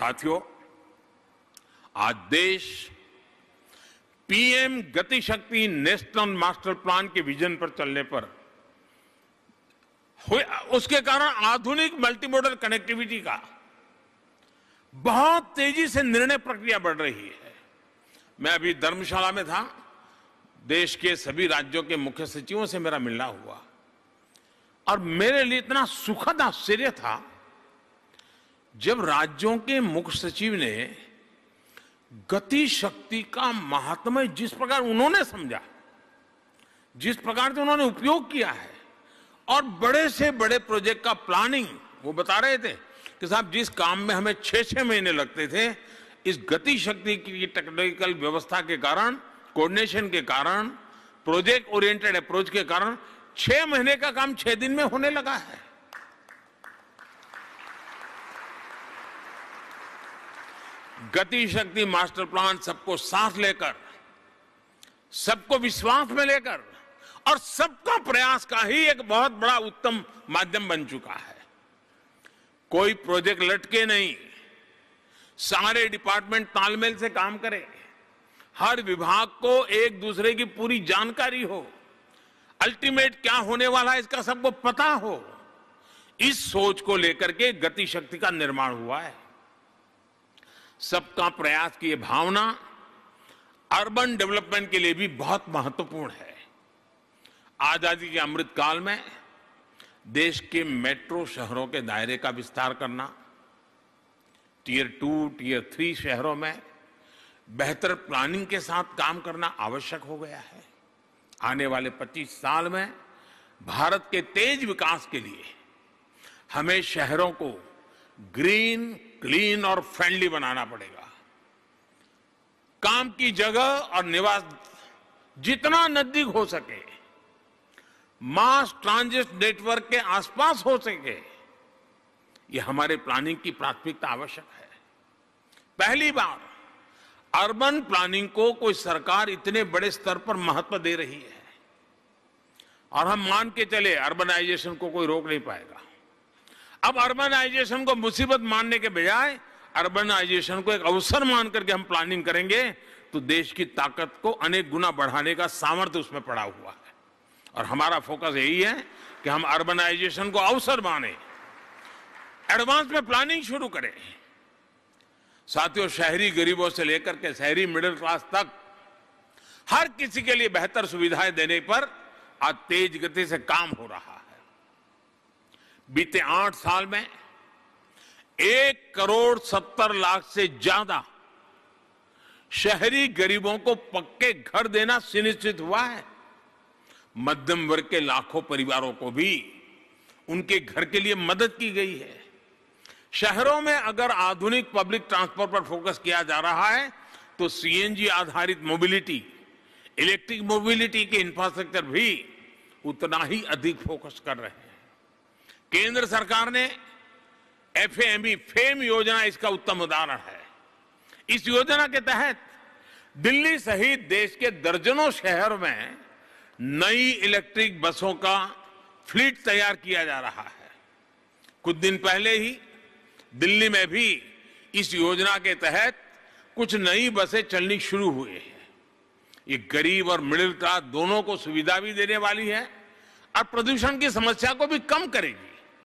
साथियों आज देश PM Gatishakti national master plan के विजन पर चलने पर उसके कारण आधुनिक मल्टीमोडल कनेक्टिविटी का बहुत तेजी से निर्णय प्रक्रिया बढ़ रही है मैं अभी धर्मशाला में था देश के सभी राज्यों के मुख्य सचिवों से मेरा मिलना हुआ और मेरे लिए इतना सुखद आश्चर्य था जब राज्यों के मुख्य सचिव ने गति शक्ति का महात्मा जिस प्रकार उन्होंने समझा जिस प्रकार से उन्होंने उपयोग किया है और बड़े से बड़े प्रोजेक्ट का प्लानिंग वो बता रहे थे कि साहब जिस काम में हमें छह छह महीने लगते थे इस गति शक्ति की टेक्निकल व्यवस्था के कारण कोऑर्डिनेशन के कारण प्रोजेक्ट ओरिएंटेड अप्रोच के कारण छह महीने का काम छह दिन में होने लगा है गति शक्ति मास्टर प्लान सबको साथ लेकर सबको विश्वास में लेकर और सबका प्रयास का ही एक बहुत बड़ा उत्तम माध्यम बन चुका है कोई प्रोजेक्ट लटके नहीं सारे डिपार्टमेंट तालमेल से काम करें हर विभाग को एक दूसरे की पूरी जानकारी हो अल्टीमेट क्या होने वाला है इसका सबको पता हो इस सोच को लेकर के गति शक्ति का निर्माण हुआ है सबका प्रयास की ये भावना अर्बन डेवलपमेंट के लिए भी बहुत महत्वपूर्ण है आजादी के अमृत काल में देश के मेट्रो शहरों के दायरे का विस्तार करना टीयर टू टीयर थ्री शहरों में बेहतर प्लानिंग के साथ काम करना आवश्यक हो गया है आने वाले 25 साल में भारत के तेज विकास के लिए हमें शहरों को ग्रीन क्लीन और फ्रेंडली बनाना पड़ेगा काम की जगह और निवास जितना नजदीक हो सके मास ट्रांजिट नेटवर्क के आसपास हो सके ये हमारे प्लानिंग की प्राथमिकता आवश्यक है पहली बार अर्बन प्लानिंग को कोई सरकार इतने बड़े स्तर पर महत्व दे रही है और हम मान के चले अर्बनाइजेशन को कोई रोक नहीं पाएगा अब अर्बनाइजेशन को मुसीबत मानने के बजाय अर्बनाइजेशन को एक अवसर मान करके हम प्लानिंग करेंगे तो देश की ताकत को अनेक गुना बढ़ाने का सामर्थ्य उसमें पड़ा हुआ है और हमारा फोकस यही है कि हम अर्बनाइजेशन को अवसर माने एडवांस में प्लानिंग शुरू करें साथियों शहरी गरीबों से लेकर के शहरी मिडिल क्लास तक हर किसी के लिए बेहतर सुविधाएं देने पर आज तेज गति से काम हो रहा है बीते आठ साल में एक करोड़ सत्तर लाख से ज्यादा शहरी गरीबों को पक्के घर देना सुनिश्चित हुआ है मध्यम वर्ग के लाखों परिवारों को भी उनके घर के लिए मदद की गई है शहरों में अगर आधुनिक पब्लिक ट्रांसपोर्ट पर फोकस किया जा रहा है तो सीएनजी आधारित मोबिलिटी इलेक्ट्रिक मोबिलिटी के इंफ्रास्ट्रक्चर भी उतना ही अधिक फोकस कर रहे हैं केंद्र सरकार ने एफएमई फेम योजना इसका उत्तम उदाहरण है इस योजना के तहत दिल्ली सहित देश के दर्जनों शहर में नई इलेक्ट्रिक बसों का फ्लीट तैयार किया जा रहा है कुछ दिन पहले ही दिल्ली में भी इस योजना के तहत कुछ नई बसें चलनी शुरू हुई हैं ये गरीब और मिडिल क्लास दोनों को सुविधा भी देने वाली है और प्रदूषण की समस्या को भी कम करेगी